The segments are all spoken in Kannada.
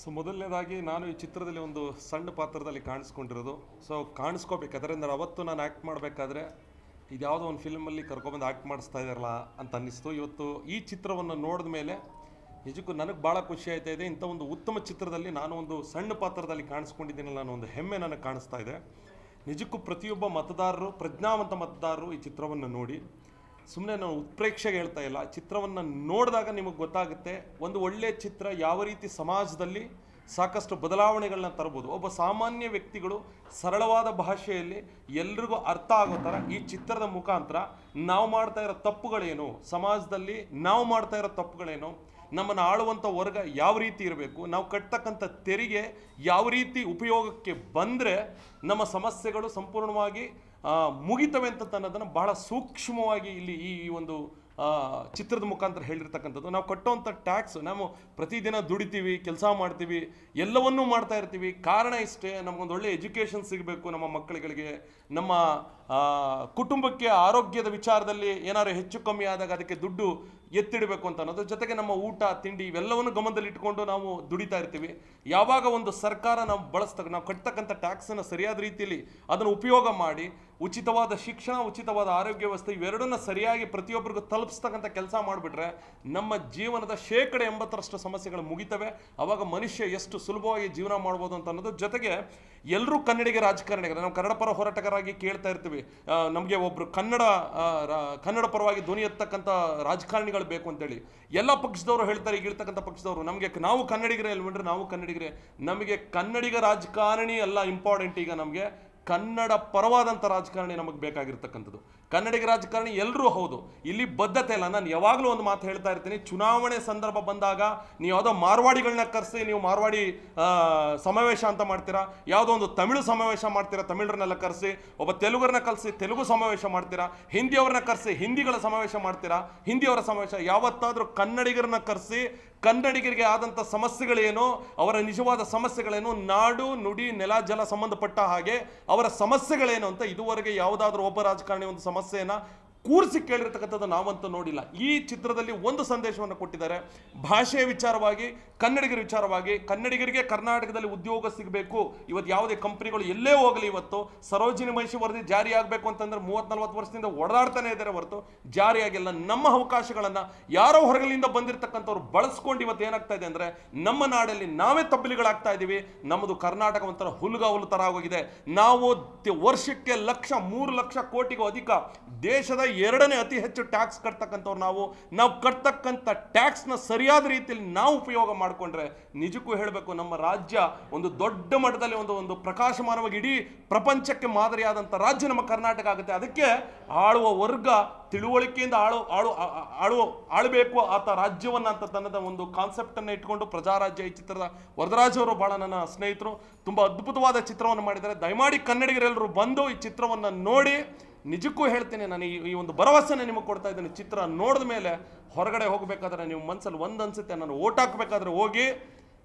ಸೊ ಮೊದಲನೇದಾಗಿ ನಾನು ಈ ಚಿತ್ರದಲ್ಲಿ ಒಂದು ಸಣ್ಣ ಪಾತ್ರದಲ್ಲಿ ಕಾಣಿಸ್ಕೊಂಡಿರೋದು ಸೊ ಕಾಣಿಸ್ಕೋಬೇಕು ಅದರಿಂದ ಅವತ್ತು ನಾನು ಆ್ಯಕ್ಟ್ ಮಾಡಬೇಕಾದ್ರೆ ಇದ್ಯಾವುದೋ ಒಂದು ಫಿಲ್ಮಲ್ಲಿ ಕರ್ಕೊಬಂದು ಆ್ಯಕ್ಟ್ ಮಾಡಿಸ್ತಾ ಇದ್ದಾರಲ್ಲ ಅಂತ ಅನ್ನಿಸ್ತು ಇವತ್ತು ಈ ಚಿತ್ರವನ್ನು ನೋಡಿದ ಮೇಲೆ ನಿಜಕ್ಕೂ ನನಗೆ ಭಾಳ ಖುಷಿ ಆಯ್ತಾ ಇದೆ ಇಂಥ ಒಂದು ಉತ್ತಮ ಚಿತ್ರದಲ್ಲಿ ನಾನು ಒಂದು ಸಣ್ಣ ಪಾತ್ರದಲ್ಲಿ ಕಾಣಿಸ್ಕೊಂಡಿದ್ದೀನಲ್ಲ ಅನ್ನೋ ಒಂದು ಹೆಮ್ಮೆ ನನಗೆ ಕಾಣಿಸ್ತಾ ಇದೆ ನಿಜಕ್ಕೂ ಪ್ರತಿಯೊಬ್ಬ ಮತದಾರರು ಪ್ರಜ್ಞಾವಂತ ಮತದಾರರು ಈ ಚಿತ್ರವನ್ನು ನೋಡಿ ಸುಮ್ಮನೆ ನಾನು ಉತ್ಪ್ರೇಕ್ಷೆಗೆ ಹೇಳ್ತಾ ಇಲ್ಲ ಚಿತ್ರವನ್ನು ನೋಡಿದಾಗ ನಿಮಗೆ ಗೊತ್ತಾಗುತ್ತೆ ಒಂದು ಒಳ್ಳೆಯ ಚಿತ್ರ ಯಾವ ರೀತಿ ಸಮಾಜದಲ್ಲಿ ಸಾಕಷ್ಟು ಬದಲಾವಣೆಗಳನ್ನ ತರ್ಬೋದು ಒಬ್ಬ ಸಾಮಾನ್ಯ ವ್ಯಕ್ತಿಗಳು ಸರಳವಾದ ಭಾಷೆಯಲ್ಲಿ ಎಲ್ರಿಗೂ ಅರ್ಥ ಆಗೋ ಥರ ಈ ಚಿತ್ರದ ಮುಖಾಂತರ ನಾವು ಮಾಡ್ತಾ ಇರೋ ತಪ್ಪುಗಳೇನು ಸಮಾಜದಲ್ಲಿ ನಾವು ಮಾಡ್ತಾ ಇರೋ ತಪ್ಪುಗಳೇನು ನಮ್ಮನ್ನು ಆಳುವಂಥ ವರ್ಗ ಯಾವ ರೀತಿ ಇರಬೇಕು ನಾವು ಕಟ್ತಕ್ಕಂಥ ತೆರಿಗೆ ಯಾವ ರೀತಿ ಉಪಯೋಗಕ್ಕೆ ಬಂದರೆ ನಮ್ಮ ಸಮಸ್ಯೆಗಳು ಸಂಪೂರ್ಣವಾಗಿ ಮುಗಿತವೆ ಅಂತ ತನ್ನದನ್ನು ಬಹಳ ಸೂಕ್ಷ್ಮವಾಗಿ ಇಲ್ಲಿ ಈ ಒಂದು ಚಿತ್ರದ ಮುಖಾಂತರ ಹೇಳಿರ್ತಕ್ಕಂಥದ್ದು ನಾವು ಕಟ್ಟುವಂಥ ಟ್ಯಾಕ್ಸ್ ನಾವು ಪ್ರತಿದಿನ ದುಡಿತೀವಿ ಕೆಲಸ ಮಾಡ್ತೀವಿ ಎಲ್ಲವನ್ನೂ ಮಾಡ್ತಾ ಇರ್ತೀವಿ ಕಾರಣ ಇಷ್ಟೇ ನಮಗೊಂದು ಒಳ್ಳೆ ಎಜುಕೇಷನ್ ಸಿಗಬೇಕು ನಮ್ಮ ಮಕ್ಕಳುಗಳಿಗೆ ನಮ್ಮ ಕುಟುಂಬಕ್ಕೆ ಆರೋಗ್ಯದ ವಿಚಾರದಲ್ಲಿ ಏನಾದರೂ ಹೆಚ್ಚು ಕಮ್ಮಿ ಆದಾಗ ಅದಕ್ಕೆ ದುಡ್ಡು ಎತ್ತಿಡಬೇಕು ಅಂತ ಅನ್ನೋದು ಜೊತೆಗೆ ನಮ್ಮ ಊಟ ತಿಂಡಿ ಇವೆಲ್ಲವನ್ನು ಗಮನದಲ್ಲಿಟ್ಟುಕೊಂಡು ನಾವು ದುಡಿತಾ ಇರ್ತೀವಿ ಯಾವಾಗ ಒಂದು ಸರ್ಕಾರ ನಾವು ಬಳಸ್ತಕ್ಕ ನಾವು ಕಟ್ತಕ್ಕಂಥ ಟ್ಯಾಕ್ಸನ್ನು ಸರಿಯಾದ ರೀತಿಯಲ್ಲಿ ಅದನ್ನು ಉಪಯೋಗ ಮಾಡಿ ಉಚಿತವಾದ ಶಿಕ್ಷಣ ಉಚಿತವಾದ ಆರೋಗ್ಯ ವ್ಯವಸ್ಥೆ ಇವೆರಡನ್ನ ಸರಿಯಾಗಿ ಪ್ರತಿಯೊಬ್ಬರಿಗೂ ತಲುಪಿಸ್ತಕ್ಕಂಥ ಕೆಲಸ ಮಾಡಿಬಿಟ್ರೆ ನಮ್ಮ ಜೀವನದ ಶೇಕಡ ಎಂಬತ್ತರಷ್ಟು ಸಮಸ್ಯೆಗಳು ಮುಗಿತವೆ ಆವಾಗ ಮನುಷ್ಯ ಎಷ್ಟು ಸುಲಭವಾಗಿ ಜೀವನ ಮಾಡ್ಬೋದು ಅಂತ ಅನ್ನೋದು ಜೊತೆಗೆ ಎಲ್ಲರೂ ಕನ್ನಡಿಗೆ ರಾಜಕಾರಣಿಗಳು ನಾವು ಕನ್ನಡ ಪರ ಹೋರಾಟಗಾರರಾಗಿ ಕೇಳ್ತಾ ಇರ್ತೀವಿ ಹೇಳ್ತೀವಿ ನಮಗೆ ಒಬ್ಬರು ಕನ್ನಡ ಕನ್ನಡ ಪರವಾಗಿ ಧ್ವನಿ ಎತ್ತಕ್ಕಂಥ ರಾಜಕಾರಣಿಗಳು ಬೇಕು ಅಂತೇಳಿ ಎಲ್ಲ ಪಕ್ಷದವರು ಹೇಳ್ತಾರೆ ಈಗಿರ್ತಕ್ಕಂಥ ಪಕ್ಷದವರು ನಮಗೆ ನಾವು ಕನ್ನಡಿಗರೇ ಅಲ್ಬಿಟ್ರೆ ನಾವು ಕನ್ನಡಿಗರೇ ನಮಗೆ ಕನ್ನಡಿಗ ರಾಜಕಾರಣಿ ಎಲ್ಲ ಇಂಪಾರ್ಟೆಂಟ್ ಈಗ ನಮಗೆ ಕನ್ನಡ ಪರವಾದಂಥ ರಾಜಕಾರಣಿ ನಮಗೆ ಬೇಕಾಗಿರ್ತಕ್ಕಂಥದ್ದು ಕನ್ನಡಿಗ ರಾಜಕಾರಣಿ ಎಲ್ಲರೂ ಹೌದು ಇಲ್ಲಿ ಬದ್ಧತೆ ಇಲ್ಲ ನಾನು ಯಾವಾಗಲೂ ಒಂದು ಮಾತು ಹೇಳ್ತಾ ಇರ್ತೀನಿ ಚುನಾವಣೆ ಸಂದರ್ಭ ಬಂದಾಗ ನೀವು ಯಾವುದೋ ಮಾರ್ವಾಡಿಗಳನ್ನ ಕರೆಸಿ ನೀವು ಮಾರ್ವಾಡಿ ಸಮಾವೇಶ ಅಂತ ಮಾಡ್ತೀರಾ ಯಾವುದೋ ಒಂದು ತಮಿಳು ಸಮಾವೇಶ ಮಾಡ್ತೀರಾ ತಮಿಳರನ್ನೆಲ್ಲ ಕರೆಸಿ ಒಬ್ಬ ತೆಲುಗರನ್ನ ಕರೆಸಿ ತೆಲುಗು ಸಮಾವೇಶ ಮಾಡ್ತೀರಾ ಹಿಂದಿಯವ್ರನ್ನ ಕರೆಸಿ ಹಿಂದಿಗಳ ಸಮಾವೇಶ ಮಾಡ್ತೀರಾ ಹಿಂದಿಯವರ ಸಮಾವೇಶ ಯಾವತ್ತಾದರೂ ಕನ್ನಡಿಗರನ್ನ ಕರೆಸಿ ಕನ್ನಡಿಗರಿಗೆ ಆದಂಥ ಸಮಸ್ಯೆಗಳೇನೋ ಅವರ ನಿಜವಾದ ಸಮಸ್ಯೆಗಳೇನು ನಾಡು ನುಡಿ ನೆಲ ಜಲ ಸಂಬಂಧಪಟ್ಟ ಹಾಗೆ ಅವರ ಸಮಸ್ಯೆಗಳೇನು ಅಂತ ಇದುವರೆಗೆ ಯಾವುದಾದ್ರೂ ಒಬ್ಬ ರಾಜಕಾರಣಿ ಒಂದು ಸಮಸ್ಯೆಯನ್ನು ಕೂರಿಸಿ ಕೇಳಿರ್ತಕ್ಕಂಥದ್ದು ನಾವಂತೂ ನೋಡಿಲ್ಲ ಈ ಚಿತ್ರದಲ್ಲಿ ಒಂದು ಸಂದೇಶವನ್ನು ಕೊಟ್ಟಿದ್ದಾರೆ ಭಾಷೆಯ ವಿಚಾರವಾಗಿ ಕನ್ನಡಿಗರ ವಿಚಾರವಾಗಿ ಕನ್ನಡಿಗರಿಗೆ ಕರ್ನಾಟಕದಲ್ಲಿ ಉದ್ಯೋಗ ಸಿಗಬೇಕು ಇವತ್ತು ಯಾವುದೇ ಕಂಪ್ನಿಗಳು ಎಲ್ಲೇ ಹೋಗಲಿ ಇವತ್ತು ಸರೋಜಿನಿ ಮಹಿಷಿ ವರದಿ ಜಾರಿ ಆಗಬೇಕು ಅಂತಂದ್ರೆ ಮೂವತ್ತ್ ನಲ್ವತ್ತು ವರ್ಷದಿಂದ ಓಡಾಡ್ತಾನೆ ಇದ್ದಾರೆ ಹೊರತು ಜಾರಿಯಾಗಿಲ್ಲ ನಮ್ಮ ಅವಕಾಶಗಳನ್ನು ಯಾರೋ ಹೊರಗಲಿಂದ ಬಂದಿರತಕ್ಕಂಥವ್ರು ಬಳಸ್ಕೊಂಡು ಇವತ್ತು ಏನಾಗ್ತಾ ಇದೆ ಅಂದರೆ ನಮ್ಮ ನಾಡಲ್ಲಿ ನಾವೇ ತಬ್ಬಲಿಗಳಾಗ್ತಾ ಇದ್ದೀವಿ ನಮ್ಮದು ಕರ್ನಾಟಕ ಒಂಥರ ಹುಲ್ಗಾವಲು ಥರ ಆಗೋಗಿದೆ ನಾವು ವರ್ಷಕ್ಕೆ ಲಕ್ಷ ಮೂರು ಲಕ್ಷ ಕೋಟಿಗೂ ಅಧಿಕ ದೇಶದ ಎರಡನೇ ಅತಿ ಹೆಚ್ಚು ಟ್ಯಾಕ್ಸ್ ಕಟ್ತಕ್ಕಂಥವ್ರು ನಾವು ನಾವು ಕಟ್ತಕ್ಕಂಥ ಟ್ಯಾಕ್ಸ್ನ ಸರಿಯಾದ ರೀತಿಯಲ್ಲಿ ನಾವು ಉಪಯೋಗ ಮಾಡಿ ಮಾಡಿಕೊಂಡ್ರೆ ನಿಜಕ್ಕೂ ಹೇಳಬೇಕು ನಮ್ಮ ರಾಜ್ಯ ಒಂದು ದೊಡ್ಡ ಮಟ್ಟದಲ್ಲಿ ಒಂದು ಒಂದು ಪ್ರಕಾಶಮಾನವಾಗಿ ಇಡೀ ಪ್ರಪಂಚಕ್ಕೆ ಮಾದರಿಯಾದಂಥ ರಾಜ್ಯ ನಮ್ಮ ಕರ್ನಾಟಕ ಆಗುತ್ತೆ ಅದಕ್ಕೆ ಆಳುವ ವರ್ಗ ತಿಳುವಳಿಕೆಯಿಂದ ಆಳು ಆಳು ಆಳು ಆಳಬೇಕು ಆತ ರಾಜ್ಯವನ್ನು ಅಂತ ತನ್ನದ ಒಂದು ಕಾನ್ಸೆಪ್ಟನ್ನು ಇಟ್ಕೊಂಡು ಪ್ರಜಾರಾಜ್ಯ ಈ ಚಿತ್ರದ ವರದರಾಜ್ ಅವರು ಭಾಳ ನನ್ನ ಸ್ನೇಹಿತರು ತುಂಬ ಅದ್ಭುತವಾದ ಚಿತ್ರವನ್ನು ಮಾಡಿದ್ದಾರೆ ದಯಮಾಡಿ ಕನ್ನಡಿಗರೆಲ್ಲರೂ ಬಂದು ಈ ಚಿತ್ರವನ್ನು ನೋಡಿ ನಿಜಕ್ಕೂ ಹೇಳ್ತೇನೆ ನಾನು ಈ ಒಂದು ಭರವಸೆನ ನಿಮಗೆ ಕೊಡ್ತಾ ಇದ್ದೇನೆ ಚಿತ್ರ ನೋಡಿದ ಮೇಲೆ ಹೊರಗಡೆ ಹೋಗಬೇಕಾದ್ರೆ ನೀವು ಮನಸ್ಸಲ್ಲಿ ಒಂದು ಅನಿಸುತ್ತೆ ನಾನು ಓಟ್ ಹಾಕಬೇಕಾದ್ರೆ ಹೋಗಿ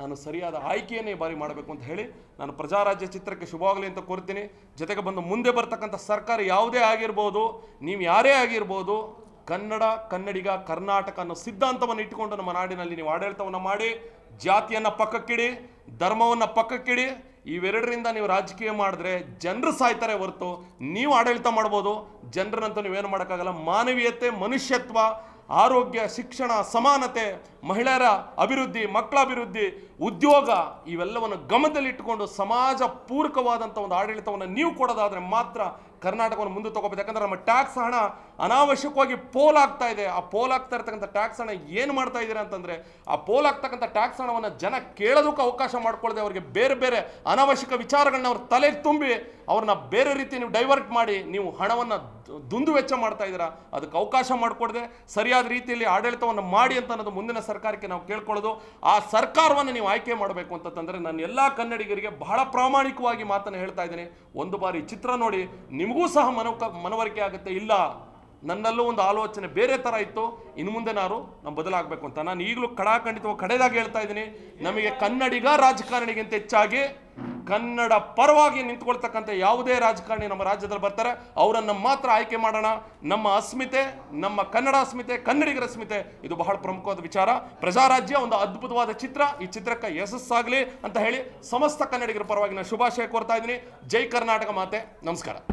ನಾನು ಸರಿಯಾದ ಆಯ್ಕೆಯನ್ನೇ ಬಾರಿ ಮಾಡಬೇಕು ಅಂತ ಹೇಳಿ ನಾನು ಪ್ರಜಾರಾಜ್ಯ ಚಿತ್ರಕ್ಕೆ ಶುಭವಾಗಲಿ ಅಂತ ಕೋರ್ತೀನಿ ಜೊತೆಗೆ ಬಂದು ಮುಂದೆ ಬರ್ತಕ್ಕಂಥ ಸರ್ಕಾರ ಯಾವುದೇ ಆಗಿರ್ಬೋದು ನೀವು ಯಾರೇ ಆಗಿರ್ಬೋದು ಕನ್ನಡ ಕನ್ನಡಿಗ ಕರ್ನಾಟಕ ಅನ್ನೋ ಸಿದ್ಧಾಂತವನ್ನು ಇಟ್ಟುಕೊಂಡು ನಮ್ಮ ನಾಡಿನಲ್ಲಿ ನೀವು ಆಡಳಿತವನ್ನು ಮಾಡಿ ಜಾತಿಯನ್ನು ಪಕ್ಕಕ್ಕಿಡಿ ಧರ್ಮವನ್ನು ಪಕ್ಕಕ್ಕಿಡಿ ಇವೆರಡರಿಂದ ನೀವು ರಾಜಕೀಯ ಮಾಡಿದ್ರೆ ಜನರು ಸಾಯ್ತಾರೆ ಹೊರತು ನೀವು ಆಡಳಿತ ಮಾಡ್ಬೋದು ಜನರನ್ನಂತೂ ನೀವೇನು ಮಾಡೋಕ್ಕಾಗಲ್ಲ ಮಾನವೀಯತೆ ಮನುಷ್ಯತ್ವ ಆರೋಗ್ಯ ಶಿಕ್ಷಣ ಸಮಾನತೆ ಮಹಿಳೆಯರ ಅಭಿವೃದ್ಧಿ ಮಕ್ಕಳ ಅಭಿವೃದ್ಧಿ ಉದ್ಯೋಗ ಇವೆಲ್ಲವನ್ನು ಗಮನದಲ್ಲಿಟ್ಟುಕೊಂಡು ಸಮಾಜ ಪೂರಕವಾದಂಥ ಒಂದು ಆಡಳಿತವನ್ನು ನೀವು ಕೊಡೋದಾದರೆ ಮಾತ್ರ ಕರ್ನಾಟಕವನ್ನು ಮುಂದೆ ತಗೋಬೇಕು ಯಾಕಂದರೆ ನಮ್ಮ ಟ್ಯಾಕ್ಸ್ ಹಣ ಅನಾವಶ್ಯಕವಾಗಿ ಪೋಲ್ ಆಗ್ತಾ ಇದೆ ಆ ಪೋಲ್ ಆಗ್ತಾ ಇರ್ತಕ್ಕಂಥ ಟ್ಯಾಕ್ಸ್ ಹಣ ಏನು ಮಾಡ್ತಾ ಇದ್ದೀರಾ ಅಂತಂದರೆ ಆ ಪೋಲ್ ಆಗ್ತಕ್ಕಂಥ ಟ್ಯಾಕ್ಸ್ ಹಣವನ್ನು ಜನ ಕೇಳೋದಕ್ಕೆ ಅವಕಾಶ ಮಾಡಿಕೊಳ್ಳದೆ ಅವರಿಗೆ ಬೇರೆ ಬೇರೆ ಅನಾವಶ್ಯಕ ವಿಚಾರಗಳನ್ನ ಅವ್ರ ತಲೆಗೆ ತುಂಬಿ ಅವ್ರನ್ನ ಬೇರೆ ರೀತಿ ನೀವು ಡೈವರ್ಟ್ ಮಾಡಿ ನೀವು ಹಣವನ್ನು ದುಂದು ವೆಚ್ಚ ಮಾಡ್ತಾ ಇದ್ದೀರಾ ಅದಕ್ಕೆ ಅವಕಾಶ ಮಾಡಿಕೊಡದೆ ಸರಿಯಾದ ರೀತಿಯಲ್ಲಿ ಆಡಳಿತವನ್ನು ಮಾಡಿ ಅಂತ ಅನ್ನೋದು ಮುಂದಿನ ಸರ್ಕಾರಕ್ಕೆ ನಾವು ಕೇಳ್ಕೊಳ್ಳೋದು ಆ ಸರ್ಕಾರವನ್ನು ನೀವು ಆಯ್ಕೆ ಮಾಡಬೇಕು ಅಂತಂದರೆ ನಾನು ಎಲ್ಲ ಕನ್ನಡಿಗರಿಗೆ ಬಹಳ ಪ್ರಾಮಾಣಿಕವಾಗಿ ಮಾತನ್ನು ಹೇಳ್ತಾ ಇದ್ದೀನಿ ಒಂದು ಬಾರಿ ಚಿತ್ರ ನೋಡಿ ನಿಮಗೂ ಸಹ ಮನವ ಮನವರಿಕೆ ಆಗುತ್ತೆ ಇಲ್ಲ ನನ್ನಲ್ಲೂ ಒಂದು ಆಲೋಚನೆ ಬೇರೆ ಥರ ಇತ್ತು ಇನ್ನು ಮುಂದೆ ನಾನು ನಾವು ಬದಲಾಗಬೇಕು ಅಂತ ನಾನು ಈಗಲೂ ಖಂಡಿತ ಕಡೆದಾಗಿ ಹೇಳ್ತಾ ಇದ್ದೀನಿ ನಮಗೆ ಕನ್ನಡಿಗ ರಾಜಕಾರಣಿಗಿಂತ ಹೆಚ್ಚಾಗಿ ಕನ್ನಡ ಪರವಾಗಿ ನಿಂತ್ಕೊಳ್ತಕ್ಕಂಥ ಯಾವುದೇ ರಾಜಕಾರಣಿ ನಮ್ಮ ರಾಜ್ಯದಲ್ಲಿ ಬರ್ತಾರೆ ಅವರನ್ನು ಮಾತ್ರ ಆಯ್ಕೆ ಮಾಡೋಣ ನಮ್ಮ ಅಸ್ಮಿತೆ ನಮ್ಮ ಕನ್ನಡ ಅಸ್ಮಿತೆ ಕನ್ನಡಿಗರ ಅಸ್ಮಿತೆ ಇದು ಬಹಳ ಪ್ರಮುಖವಾದ ವಿಚಾರ ಪ್ರಜಾರಾಜ್ಯ ಒಂದು ಅದ್ಭುತವಾದ ಚಿತ್ರ ಈ ಚಿತ್ರಕ್ಕೆ ಯಶಸ್ಸಾಗಲಿ ಅಂತ ಹೇಳಿ ಸಮಸ್ತ ಕನ್ನಡಿಗರ ಪರವಾಗಿ ನಾನು ಶುಭಾಶಯ ಕೋರ್ತಾ ಇದ್ದೀನಿ ಜೈ ಕರ್ನಾಟಕ ಮಾತೆ ನಮಸ್ಕಾರ